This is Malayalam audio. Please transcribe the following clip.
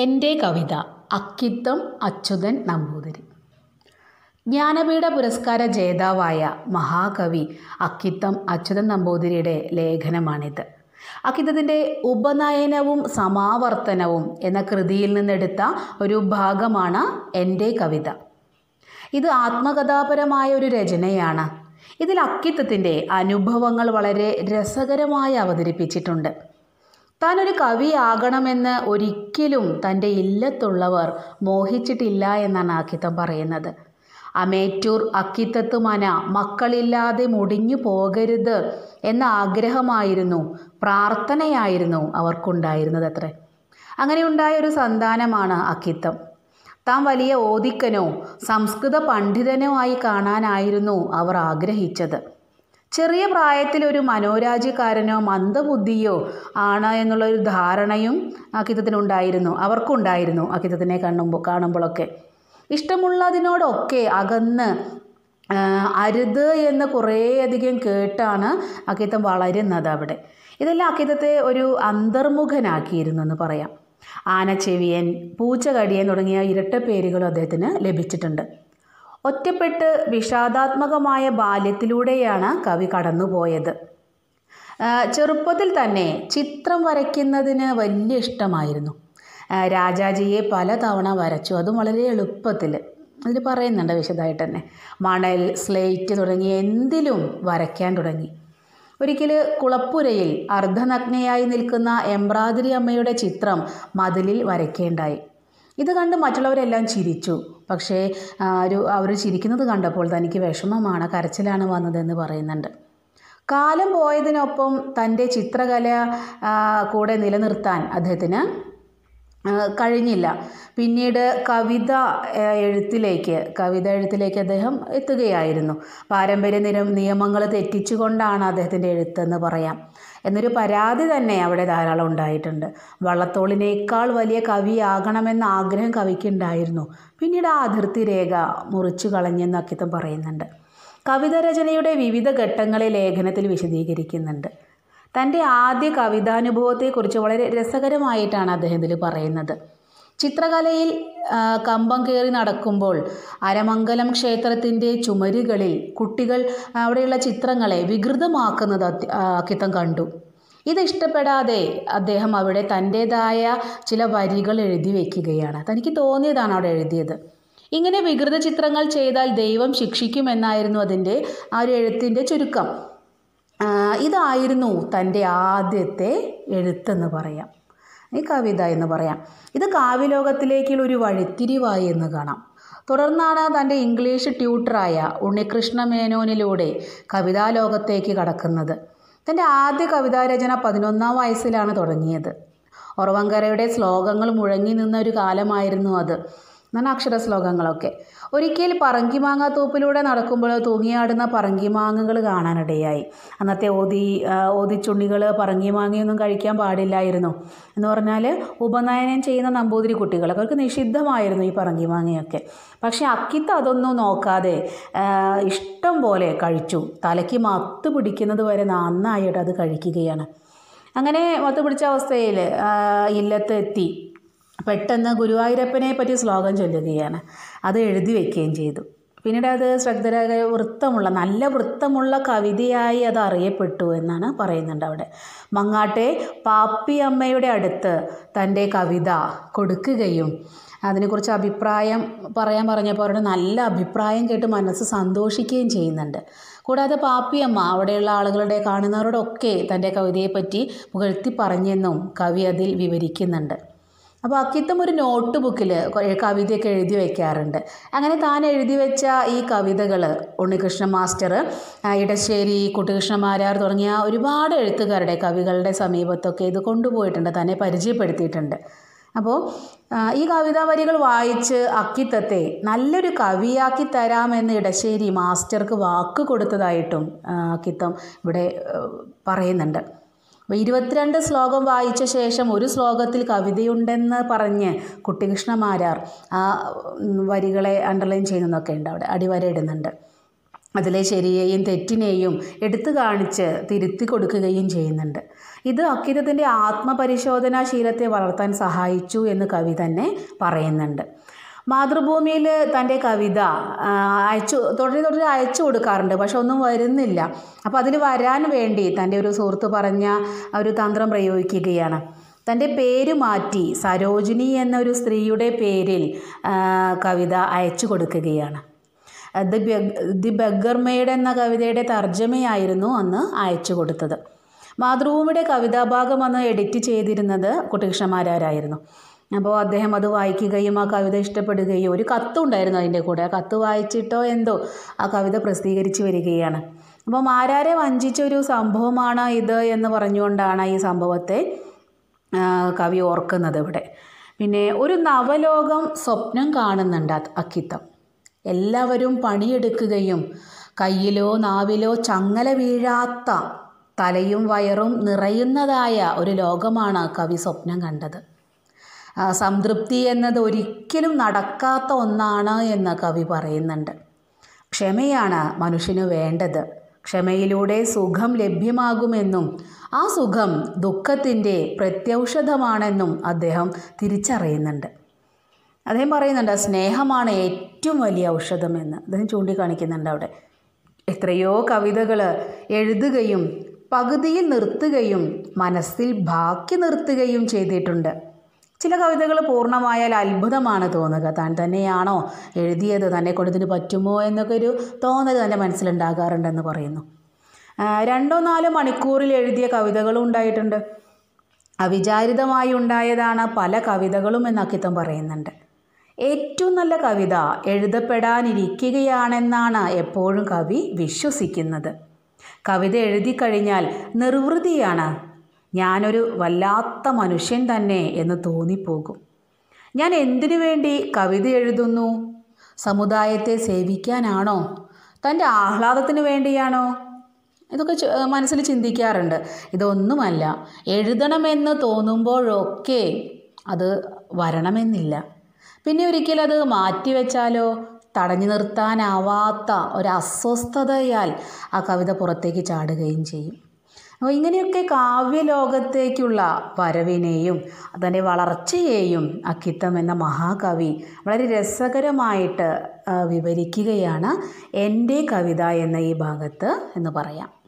എൻ്റെ കവിത അക്കിത്തം അച്യുതൻ നമ്പൂതിരി ജ്ഞാനപീഠ പുരസ്കാര ജേതാവായ മഹാകവി അക്കിത്തം അച്യുതൻ നമ്പൂതിരിയുടെ ലേഖനമാണിത് അക്കിത്തത്തിൻ്റെ ഉപനയനവും സമാവർത്തനവും എന്ന കൃതിയിൽ നിന്നെടുത്ത ഒരു ഭാഗമാണ് എൻ്റെ കവിത ഇത് ആത്മകഥാപരമായ ഒരു രചനയാണ് ഇതിൽ അക്കിത്തത്തിൻ്റെ അനുഭവങ്ങൾ വളരെ രസകരമായി അവതരിപ്പിച്ചിട്ടുണ്ട് താനൊരു കവിയാകണമെന്ന് ഒരിക്കലും തൻ്റെ ഇല്ലത്തുള്ളവർ മോഹിച്ചിട്ടില്ല എന്നാണ് അക്കിത്തം പറയുന്നത് അമേറ്റൂർ അക്കിത്തത്ത് മന മക്കളില്ലാതെ മുടിഞ്ഞു പോകരുത് എന്ന ആഗ്രഹമായിരുന്നു പ്രാർത്ഥനയായിരുന്നു അവർക്കുണ്ടായിരുന്നത് അത്രേ അങ്ങനെയുണ്ടായ ഒരു സന്താനമാണ് അക്കിത്തം താൻ വലിയ ഓദിക്കനോ സംസ്കൃത പണ്ഡിതനോ ആയി കാണാനായിരുന്നു അവർ ആഗ്രഹിച്ചത് ചെറിയ പ്രായത്തിൽ ഒരു മനോരാജ്യക്കാരനോ മന്ദബുദ്ധിയോ ആണ് എന്നുള്ള ഒരു ധാരണയും അക്കിത്തത്തിനുണ്ടായിരുന്നു അവർക്കുണ്ടായിരുന്നു അക്കിത്തത്തിനെ കാണുമ്പോൾ കാണുമ്പോഴൊക്കെ ഇഷ്ടമുള്ളതിനോടൊക്കെ അകന്ന് അരുത് എന്ന് കുറേയധികം കേട്ടാണ് അക്കിത്തം വളരുന്നത് അവിടെ ഇതെല്ലാം അക്കിത്തത്തെ ഒരു അന്തർമുഖനാക്കിയിരുന്നു എന്ന് പറയാം ആനച്ചെവിയൻ പൂച്ചകടിയൻ തുടങ്ങിയ ഇരട്ട പേരുകളും അദ്ദേഹത്തിന് ലഭിച്ചിട്ടുണ്ട് ഒറ്റപ്പെട്ട് വിഷാദാത്മകമായ ബാല്യത്തിലൂടെയാണ് കവി കടന്നുപോയത് ചെറുപ്പത്തിൽ തന്നെ ചിത്രം വരയ്ക്കുന്നതിന് വലിയ ഇഷ്ടമായിരുന്നു രാജാജിയെ പലതവണ വരച്ചു അതും വളരെ എളുപ്പത്തിൽ അതിൽ പറയുന്നുണ്ട് വിശദമായിട്ട് തന്നെ മണൽ സ്ലേറ്റ് തുടങ്ങി എന്തിലും വരയ്ക്കാൻ തുടങ്ങി ഒരിക്കൽ കുളപ്പുരയിൽ അർദ്ധനഗ്നയായി നിൽക്കുന്ന എംബ്രാതിരി അമ്മയുടെ ചിത്രം മതിലിൽ വരയ്ക്കേണ്ടായി ഇത് കണ്ട് മറ്റുള്ളവരെല്ലാം ചിരിച്ചു പക്ഷേ ഒരു അവർ ചിരിക്കുന്നത് കണ്ടപ്പോൾ തനിക്ക് വിഷമമാണ് കരച്ചിലാണ് വന്നതെന്ന് പറയുന്നുണ്ട് കാലം പോയതിനൊപ്പം തൻ്റെ ചിത്രകല കൂടെ നിലനിർത്താൻ അദ്ദേഹത്തിന് കഴിഞ്ഞില്ല പിന്നീട് കവിത എഴുത്തിലേക്ക് കവിത എഴുത്തിലേക്ക് അദ്ദേഹം എത്തുകയായിരുന്നു പാരമ്പര്യ നിരം നിയമങ്ങൾ തെറ്റിച്ചുകൊണ്ടാണ് അദ്ദേഹത്തിൻ്റെ എഴുത്തെന്ന് പറയാം എന്നൊരു പരാതി തന്നെ അവിടെ ധാരാളം ഉണ്ടായിട്ടുണ്ട് വള്ളത്തോളിനേക്കാൾ വലിയ കവിയാകണമെന്ന ആഗ്രഹം കവിക്കുണ്ടായിരുന്നു പിന്നീട് ആ അതിർത്തി രേഖ മുറിച്ചു കളഞ്ഞെന്ന് പറയുന്നുണ്ട് കവിത രചനയുടെ വിവിധ ഘട്ടങ്ങളെ ലേഖനത്തിൽ വിശദീകരിക്കുന്നുണ്ട് തൻ്റെ ആദ്യ കവിതാനുഭവത്തെക്കുറിച്ച് വളരെ രസകരമായിട്ടാണ് അദ്ദേഹം ഇതിൽ പറയുന്നത് ചിത്രകലയിൽ കമ്പം കയറി നടക്കുമ്പോൾ അരമംഗലം ക്ഷേത്രത്തിൻ്റെ ചുമരുകളിൽ കുട്ടികൾ അവിടെയുള്ള ചിത്രങ്ങളെ വികൃതമാക്കുന്നത് അക്കിത്തം കണ്ടു ഇത് ഇഷ്ടപ്പെടാതെ അദ്ദേഹം അവിടെ തൻ്റേതായ ചില വരികൾ എഴുതി വയ്ക്കുകയാണ് തനിക്ക് തോന്നിയതാണ് അവിടെ എഴുതിയത് ഇങ്ങനെ വികൃത ചിത്രങ്ങൾ ചെയ്താൽ ദൈവം ശിക്ഷിക്കുമെന്നായിരുന്നു അതിൻ്റെ ആ ഒരു എഴുത്തിൻ്റെ ചുരുക്കം ഇതായിരുന്നു തൻ്റെ ആദ്യത്തെ എഴുത്തെന്ന് പറയാം കവിത എന്ന് പറയാം ഇത് കാവ്യലോകത്തിലേക്കുള്ള ഒരു വഴിത്തിരിവായി എന്ന് കാണാം തുടർന്നാണ് തൻ്റെ ഇംഗ്ലീഷ് ട്യൂട്ടറായ ഉണ്ണികൃഷ്ണ മേനോനിലൂടെ കവിതാലോകത്തേക്ക് കടക്കുന്നത് തൻ്റെ ആദ്യ കവിതാരചന പതിനൊന്നാം വയസ്സിലാണ് തുടങ്ങിയത് ഓർവങ്കരയുടെ ശ്ലോകങ്ങൾ മുഴങ്ങി നിന്ന ഒരു കാലമായിരുന്നു അത് അക്ഷര ശ്ലോകങ്ങളൊക്കെ ഒരിക്കൽ പറങ്കിമാങ്ങ തോപ്പിലൂടെ നടക്കുമ്പോൾ തൂങ്ങിയാടുന്ന പറങ്കിമാങ്ങകൾ കാണാനിടയായി അന്നത്തെ ഓതി ഓതിച്ചുണ്ണികൾ പറങ്കിമാങ്ങയൊന്നും കഴിക്കാൻ പാടില്ലായിരുന്നു എന്ന് പറഞ്ഞാൽ ഉപനയനം ചെയ്യുന്ന നമ്പൂതിരി കുട്ടികൾ അവർക്ക് നിഷിദ്ധമായിരുന്നു ഈ പറങ്കിമാങ്ങയൊക്കെ പക്ഷേ അക്കിത്ത് അതൊന്നും നോക്കാതെ ഇഷ്ടം പോലെ കഴിച്ചു തലയ്ക്ക് മത്ത് പിടിക്കുന്നത് വരെ നന്നായിട്ട് അത് കഴിക്കുകയാണ് അങ്ങനെ മത്ത് പിടിച്ച അവസ്ഥയിൽ ഇല്ലത്ത് എത്തി പെട്ടെന്ന് ഗുരുവായൂരപ്പനെ പറ്റി ശ്ലോകം ചൊല്ലുകയാണ് അത് എഴുതി വയ്ക്കുകയും ചെയ്തു പിന്നീട് അത് ശ്രദ്ധരായ വൃത്തമുള്ള നല്ല വൃത്തമുള്ള കവിതയായി അത് അറിയപ്പെട്ടു എന്നാണ് പറയുന്നുണ്ട് അവിടെ മങ്ങാട്ടെ പാപ്പി അമ്മയുടെ അടുത്ത് തൻ്റെ കവിത കൊടുക്കുകയും അതിനെക്കുറിച്ച് അഭിപ്രായം പറയാൻ പറഞ്ഞപ്പോൾ അവരുടെ നല്ല അഭിപ്രായം കേട്ട് മനസ്സ് സന്തോഷിക്കുകയും ചെയ്യുന്നുണ്ട് കൂടാതെ പാപ്പിയമ്മ അവിടെയുള്ള ആളുകളുടെ കാണുന്നവരോടൊക്കെ തൻ്റെ കവിതയെപ്പറ്റി പുകഴ്ത്തി പറഞ്ഞെന്നും കവി അതിൽ വിവരിക്കുന്നുണ്ട് അപ്പോൾ അക്കിത്തം ഒരു നോട്ട് ബുക്കിൽ കവിതയൊക്കെ എഴുതി വയ്ക്കാറുണ്ട് അങ്ങനെ താൻ എഴുതി വെച്ച ഈ കവിതകൾ ഉണ്ണികൃഷ്ണ മാസ്റ്റർ ഇടശ്ശേരി കുട്ടികൃഷ്ണ മാരാർ തുടങ്ങിയ ഒരുപാട് എഴുത്തുകാരുടെ കവികളുടെ സമീപത്തൊക്കെ ഇത് കൊണ്ടുപോയിട്ടുണ്ട് തന്നെ പരിചയപ്പെടുത്തിയിട്ടുണ്ട് അപ്പോൾ ഈ കവിതാ വരികൾ വായിച്ച് അക്കിത്തത്തെ നല്ലൊരു കവിയാക്കി തരാമെന്ന് ഇടശ്ശേരി മാസ്റ്റർക്ക് വാക്ക് കൊടുത്തതായിട്ടും അക്കിത്തം ഇവിടെ പറയുന്നുണ്ട് ഇരുപത്തിരണ്ട് ശ്ലോകം വായിച്ച ശേഷം ഒരു ശ്ലോകത്തിൽ കവിതയുണ്ടെന്ന് പറഞ്ഞ് കുട്ടികൃഷ്ണമാരാർ ആ വരികളെ അണ്ടർലൈൻ ചെയ്യുന്നതൊക്കെ ഉണ്ട് അവിടെ അടിവര ഇടുന്നുണ്ട് അതിലെ ശരിയെയും തെറ്റിനെയും എടുത്തു കാണിച്ച് തിരുത്തി കൊടുക്കുകയും ചെയ്യുന്നുണ്ട് ഇത് അക്കിതത്തിൻ്റെ ആത്മപരിശോധനാശീലത്തെ വളർത്താൻ സഹായിച്ചു എന്ന് കവി തന്നെ പറയുന്നുണ്ട് മാതൃഭൂമിയിൽ തൻ്റെ കവിത അയച്ചു തുടരെ തുടരെ അയച്ചു കൊടുക്കാറുണ്ട് പക്ഷെ ഒന്നും വരുന്നില്ല അപ്പോൾ അതിന് വരാൻ വേണ്ടി തൻ്റെ ഒരു സുഹൃത്ത് പറഞ്ഞ ഒരു തന്ത്രം പ്രയോഗിക്കുകയാണ് തൻ്റെ പേര് മാറ്റി സരോജിനി എന്നൊരു സ്ത്രീയുടെ പേരിൽ കവിത അയച്ചു കൊടുക്കുകയാണ് ദി ദി ബഗർമേഡ് എന്ന കവിതയുടെ തർജ്ജമയായിരുന്നു അന്ന് അയച്ചു കൊടുത്തത് മാതൃഭൂമിയുടെ കവിതാഭാഗം അന്ന് എഡിറ്റ് ചെയ്തിരുന്നത് കുട്ടികൃഷ്ണമാരാരായിരുന്നു അപ്പോൾ അദ്ദേഹം അത് വായിക്കുകയും ആ കവിത ഇഷ്ടപ്പെടുകയും ഒരു കത്തുണ്ടായിരുന്നു അതിൻ്റെ കൂടെ ആ കത്ത് വായിച്ചിട്ടോ എന്തോ ആ കവിത പ്രസിദ്ധീകരിച്ച് വരികയാണ് അപ്പോൾ ആരാരെ വഞ്ചിച്ച ഒരു സംഭവമാണ് ഇത് എന്ന് പറഞ്ഞുകൊണ്ടാണ് ഈ സംഭവത്തെ കവി ഓർക്കുന്നത് ഇവിടെ പിന്നെ ഒരു നവലോകം സ്വപ്നം കാണുന്നുണ്ട് അക്കിത്തം എല്ലാവരും പണിയെടുക്കുകയും കയ്യിലോ നാവിലോ ചങ്ങല വീഴാത്ത തലയും വയറും നിറയുന്നതായ ഒരു ലോകമാണ് കവി സ്വപ്നം കണ്ടത് സംതൃപ്തി എന്നത് ഒരിക്കലും നടക്കാത്ത ഒന്നാണ് എന്ന് കവി പറയുന്നുണ്ട് ക്ഷമയാണ് മനുഷ്യന് വേണ്ടത് ക്ഷമയിലൂടെ സുഖം ലഭ്യമാകുമെന്നും ആ സുഖം ദുഃഖത്തിൻ്റെ പ്രത്യൗഷധമാണെന്നും അദ്ദേഹം തിരിച്ചറിയുന്നുണ്ട് അദ്ദേഹം പറയുന്നുണ്ട് സ്നേഹമാണ് ഏറ്റവും വലിയ ഔഷധമെന്ന് അദ്ദേഹം ചൂണ്ടിക്കാണിക്കുന്നുണ്ട് അവിടെ എത്രയോ കവിതകൾ എഴുതുകയും പകുതിയിൽ നിർത്തുകയും മനസ്സിൽ ബാക്കി നിർത്തുകയും ചെയ്തിട്ടുണ്ട് ചില കവിതകൾ പൂർണ്ണമായാൽ അത്ഭുതമാണ് തോന്നുക താൻ തന്നെയാണോ എഴുതിയത് തന്നെ കൊണ്ടതിന് പറ്റുമോ എന്നൊക്കെ ഒരു തോന്നൽ തൻ്റെ മനസ്സിലുണ്ടാകാറുണ്ടെന്ന് പറയുന്നു രണ്ടോ നാലോ മണിക്കൂറിൽ എഴുതിയ കവിതകളും ഉണ്ടായിട്ടുണ്ട് അവിചാരിതമായി ഉണ്ടായതാണ് പല കവിതകളും എന്നക്കിത്തം പറയുന്നുണ്ട് ഏറ്റവും നല്ല കവിത എഴുതപ്പെടാനിരിക്കുകയാണെന്നാണ് എപ്പോഴും കവി വിശ്വസിക്കുന്നത് കവിത എഴുതിക്കഴിഞ്ഞാൽ നിർവൃതിയാണ് ഞാനൊരു വല്ലാത്ത മനുഷ്യൻ തന്നെ എന്ന് തോന്നിപ്പോകും ഞാൻ എന്തിനു വേണ്ടി കവിത എഴുതുന്നു സമുദായത്തെ സേവിക്കാനാണോ തൻ്റെ ആഹ്ലാദത്തിന് വേണ്ടിയാണോ ഇതൊക്കെ മനസ്സിൽ ചിന്തിക്കാറുണ്ട് ഇതൊന്നുമല്ല എഴുതണമെന്ന് തോന്നുമ്പോഴൊക്കെ അത് വരണമെന്നില്ല പിന്നെ ഒരിക്കലത് അത് മാറ്റിവെച്ചാലോ തടഞ്ഞു നിർത്താനാവാത്ത ഒരു അസ്വസ്ഥതയാൽ ആ കവിത പുറത്തേക്ക് ചാടുകയും ചെയ്യും അപ്പോൾ ഇങ്ങനെയൊക്കെ കാവ്യലോകത്തേക്കുള്ള വരവിനെയും അതിൻ്റെ വളർച്ചയെയും അക്കിത്തം എന്ന മഹാകവി വളരെ രസകരമായിട്ട് വിവരിക്കുകയാണ് എൻ്റെ കവിത എന്ന ഈ ഭാഗത്ത് എന്ന് പറയാം